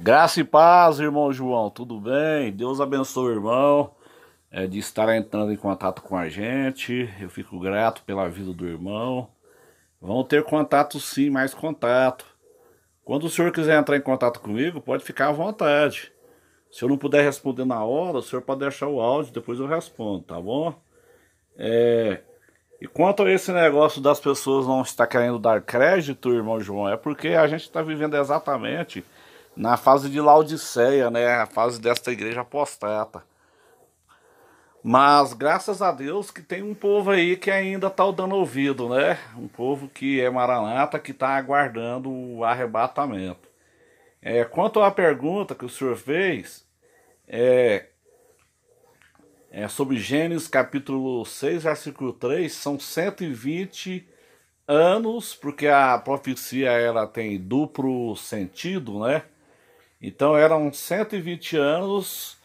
Graça e paz, irmão João, tudo bem? Deus abençoe, o irmão, é, de estar entrando em contato com a gente. Eu fico grato pela vida do irmão. Vão ter contato sim, mais contato. Quando o senhor quiser entrar em contato comigo, pode ficar à vontade. Se eu não puder responder na hora, o senhor pode deixar o áudio, depois eu respondo, tá bom? É... E quanto a esse negócio das pessoas não estar querendo dar crédito, irmão João, é porque a gente está vivendo exatamente na fase de Laodiceia, né? A fase desta igreja apostata. Mas graças a Deus que tem um povo aí que ainda está dando ouvido, né? Um povo que é maranata, que está aguardando o arrebatamento. É, quanto à pergunta que o senhor fez, é, é sobre Gênesis capítulo 6, versículo 3, são 120 anos, porque a profecia ela tem duplo sentido, né? Então eram 120 anos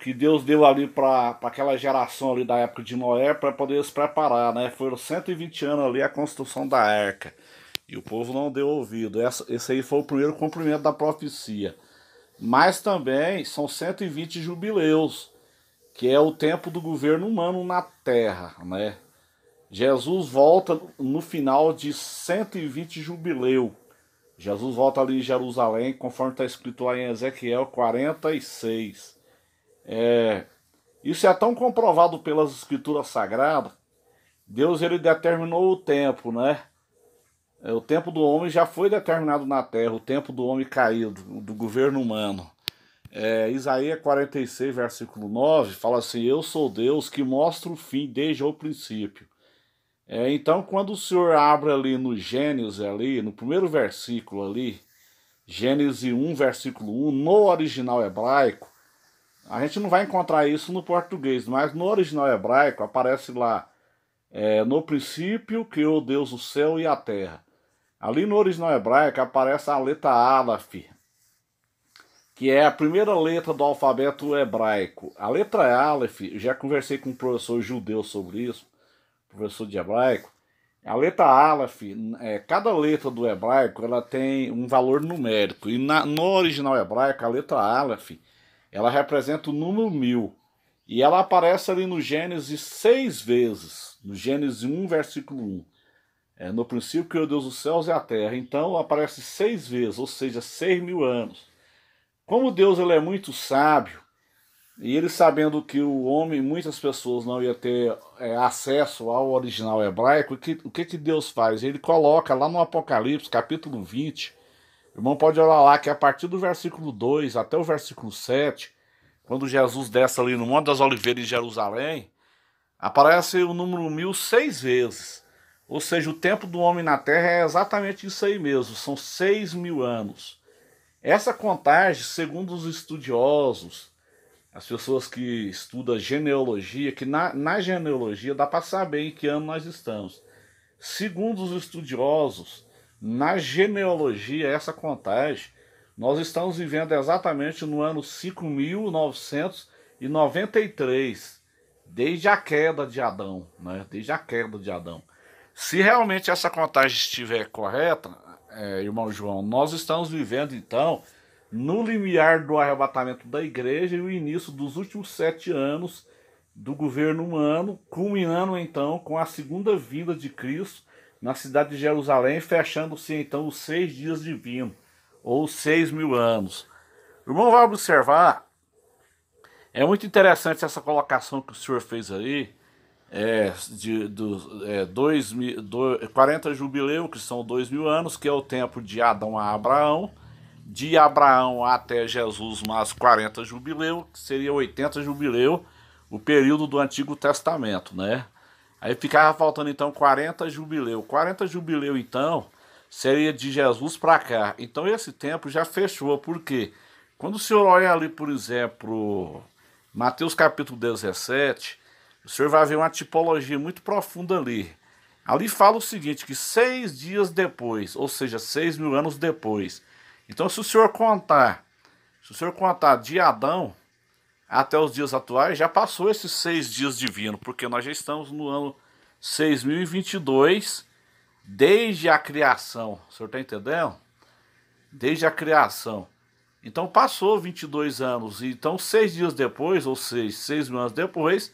que Deus deu ali para aquela geração ali da época de Noé para poder se preparar, né? Foram 120 anos ali a construção da arca. E o povo não deu ouvido. Essa, esse aí foi o primeiro cumprimento da profecia. Mas também são 120 jubileus, que é o tempo do governo humano na terra, né? Jesus volta no final de 120 jubileu. Jesus volta ali em Jerusalém, conforme está escrito lá em Ezequiel 46. É, isso é tão comprovado pelas escrituras sagradas. Deus ele determinou o tempo, né? É, o tempo do homem já foi determinado na terra, o tempo do homem caído, do governo humano. É, Isaías 46, versículo 9, fala assim: Eu sou Deus que mostra o fim desde o princípio é, então, quando o senhor abre ali no Gênesis, ali, no primeiro versículo ali, Gênesis 1, versículo 1, no original hebraico, a gente não vai encontrar isso no português, mas no original hebraico aparece lá, é, no princípio criou Deus o céu e a terra. Ali no original hebraico aparece a letra Aleph, que é a primeira letra do alfabeto hebraico. A letra Aleph, já conversei com um professor judeu sobre isso, professor de hebraico, a letra Aleph, é, cada letra do hebraico ela tem um valor numérico. E na, no original hebraico, a letra Aleph, ela representa o número mil. E ela aparece ali no Gênesis seis vezes. No Gênesis 1, versículo 1. É, no princípio criou Deus os céus e a terra. Então aparece seis vezes, ou seja, seis mil anos. Como Deus ele é muito sábio, e ele sabendo que o homem, muitas pessoas não ia ter é, acesso ao original hebraico, que, o que, que Deus faz? Ele coloca lá no Apocalipse, capítulo 20, o irmão pode olhar lá que é a partir do versículo 2 até o versículo 7, quando Jesus desce ali no Monte das Oliveiras em Jerusalém, aparece o número mil seis vezes. Ou seja, o tempo do homem na Terra é exatamente isso aí mesmo, são seis mil anos. Essa contagem, segundo os estudiosos, as pessoas que estudam genealogia, que na, na genealogia dá para saber em que ano nós estamos. Segundo os estudiosos, na genealogia, essa contagem, nós estamos vivendo exatamente no ano 5993, desde a queda de Adão, né? Desde a queda de Adão. Se realmente essa contagem estiver correta, é, irmão João, nós estamos vivendo então no limiar do arrebatamento da igreja e o início dos últimos sete anos do governo humano, culminando então com a segunda vinda de Cristo na cidade de Jerusalém, fechando-se então os seis dias divinos, ou seis mil anos. O irmão vai observar, é muito interessante essa colocação que o senhor fez aí, é, de, do, é, dois, do, 40 jubileu, que são dois mil anos, que é o tempo de Adão a Abraão, de Abraão até Jesus, mais 40 jubileu, que seria 80 jubileu, o período do Antigo Testamento, né? Aí ficava faltando então 40 jubileu. 40 jubileu então seria de Jesus para cá. Então esse tempo já fechou, porque quando o senhor olha ali, por exemplo, Mateus capítulo 17, o senhor vai ver uma tipologia muito profunda ali. Ali fala o seguinte: que seis dias depois, ou seja, seis mil anos depois, então, se o senhor contar, se o senhor contar de Adão até os dias atuais, já passou esses seis dias divinos, porque nós já estamos no ano 6022, desde a criação. O senhor está entendendo? Desde a criação. Então passou 22 anos. Então, seis dias depois, ou seis, seis mil anos depois,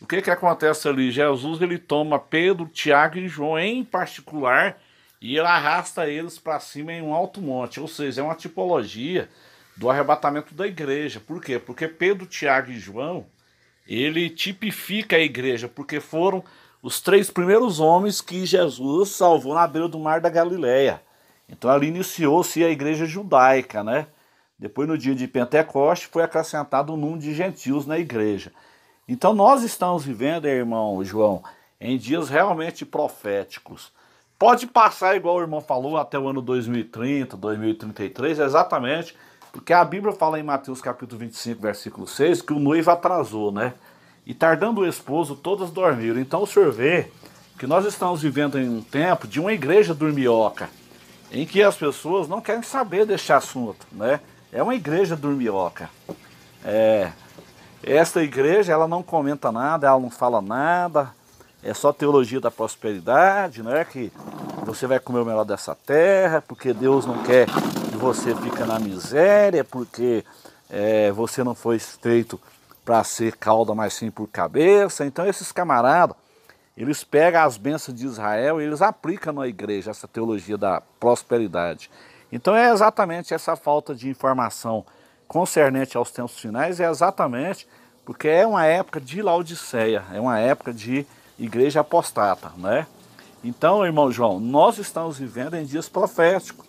o que, que acontece ali? Jesus ele toma Pedro, Tiago e João em particular e arrasta eles para cima em um alto monte. Ou seja, é uma tipologia do arrebatamento da igreja. Por quê? Porque Pedro, Tiago e João, ele tipifica a igreja, porque foram os três primeiros homens que Jesus salvou na beira do mar da Galileia. Então ali iniciou-se a igreja judaica, né? Depois, no dia de Pentecoste, foi acrescentado o um número de gentios na igreja. Então nós estamos vivendo, irmão João, em dias realmente proféticos pode passar, igual o irmão falou, até o ano 2030, 2033, exatamente, porque a Bíblia fala em Mateus capítulo 25, versículo 6, que o noivo atrasou, né? E tardando o esposo, todas dormiram. Então o senhor vê que nós estamos vivendo em um tempo de uma igreja dormioca, em que as pessoas não querem saber deste assunto, né? É uma igreja dormioca. É, esta igreja, ela não comenta nada, ela não fala nada, é só teologia da prosperidade, né? Que você vai comer o melhor dessa terra, porque Deus não quer que você fique na miséria, porque é, você não foi estreito para ser cauda, mas sim por cabeça. Então esses camaradas, eles pegam as bênçãos de Israel e eles aplicam na igreja essa teologia da prosperidade. Então é exatamente essa falta de informação concernente aos tempos finais, é exatamente porque é uma época de Laodiceia, é uma época de igreja apostata, né? Então, irmão João, nós estamos vivendo em dias proféticos,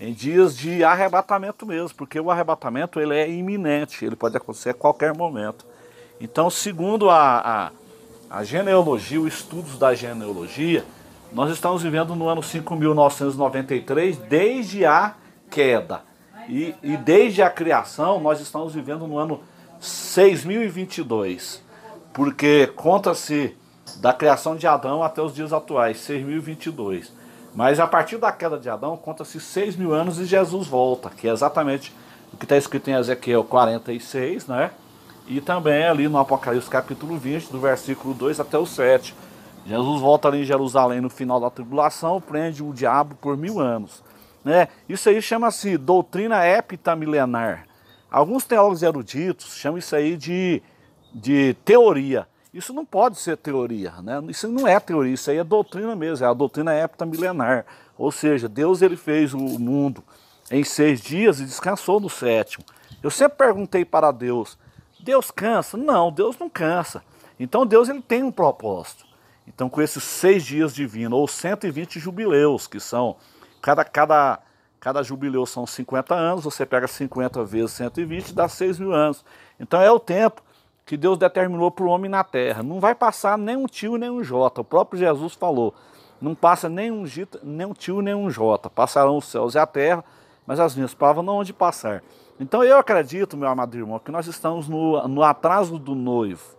em dias de arrebatamento mesmo, porque o arrebatamento ele é iminente, ele pode acontecer a qualquer momento. Então, segundo a, a, a genealogia, os estudos da genealogia, nós estamos vivendo no ano 5.993, desde a queda. E, e desde a criação, nós estamos vivendo no ano 6.022, porque conta-se da criação de Adão até os dias atuais, 6.022. Mas a partir da queda de Adão, conta-se 6 mil anos e Jesus volta, que é exatamente o que está escrito em Ezequiel 46, né? E também ali no Apocalipse capítulo 20, do versículo 2 até o 7. Jesus volta ali em Jerusalém no final da tribulação, prende o diabo por mil anos. Né? Isso aí chama-se doutrina heptamilenar. Alguns teólogos eruditos chamam isso aí de, de teoria. Isso não pode ser teoria, né? Isso não é teoria, isso aí é doutrina mesmo, é a doutrina épta milenar. Ou seja, Deus ele fez o mundo em seis dias e descansou no sétimo. Eu sempre perguntei para Deus, Deus cansa? Não, Deus não cansa. Então Deus ele tem um propósito. Então com esses seis dias divinos, ou 120 jubileus, que são, cada, cada, cada jubileu são 50 anos, você pega 50 vezes 120, dá 6 mil anos. Então é o tempo que Deus determinou para o homem na terra. Não vai passar nem um tio nem um jota. O próprio Jesus falou: não passa nem um, gita, nem um tio nem um jota. Passarão os céus e a terra, mas as minhas palavras não onde de passar. Então eu acredito, meu amado irmão, que nós estamos no, no atraso do noivo,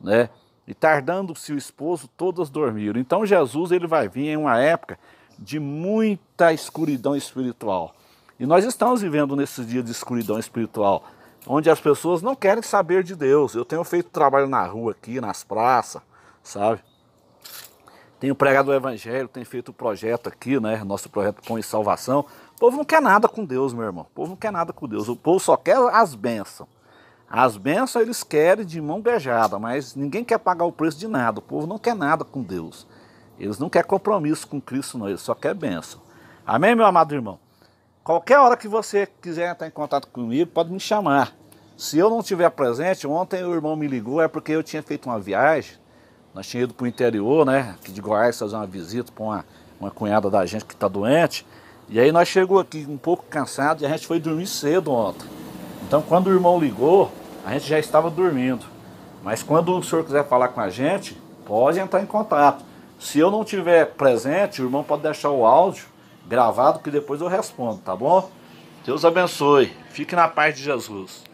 né? E tardando-se o esposo, todas dormiram. Então Jesus ele vai vir em uma época de muita escuridão espiritual. E nós estamos vivendo nesses dias de escuridão espiritual onde as pessoas não querem saber de Deus. Eu tenho feito trabalho na rua aqui, nas praças, sabe? Tenho pregado o evangelho, tenho feito o projeto aqui, né? Nosso projeto Pão e Salvação. O povo não quer nada com Deus, meu irmão. O povo não quer nada com Deus. O povo só quer as bênçãos. As bênçãos eles querem de mão beijada, mas ninguém quer pagar o preço de nada. O povo não quer nada com Deus. Eles não querem compromisso com Cristo, não. Eles só querem bênção. Amém, meu amado irmão? Qualquer hora que você quiser entrar em contato comigo, pode me chamar. Se eu não estiver presente, ontem o irmão me ligou, é porque eu tinha feito uma viagem. Nós tínhamos ido para o interior, né? Aqui de Goiás, fazer uma visita para uma, uma cunhada da gente que está doente. E aí nós chegamos aqui um pouco cansado e a gente foi dormir cedo ontem. Então quando o irmão ligou, a gente já estava dormindo. Mas quando o senhor quiser falar com a gente, pode entrar em contato. Se eu não tiver presente, o irmão pode deixar o áudio gravado que depois eu respondo, tá bom? Deus abençoe. Fique na paz de Jesus.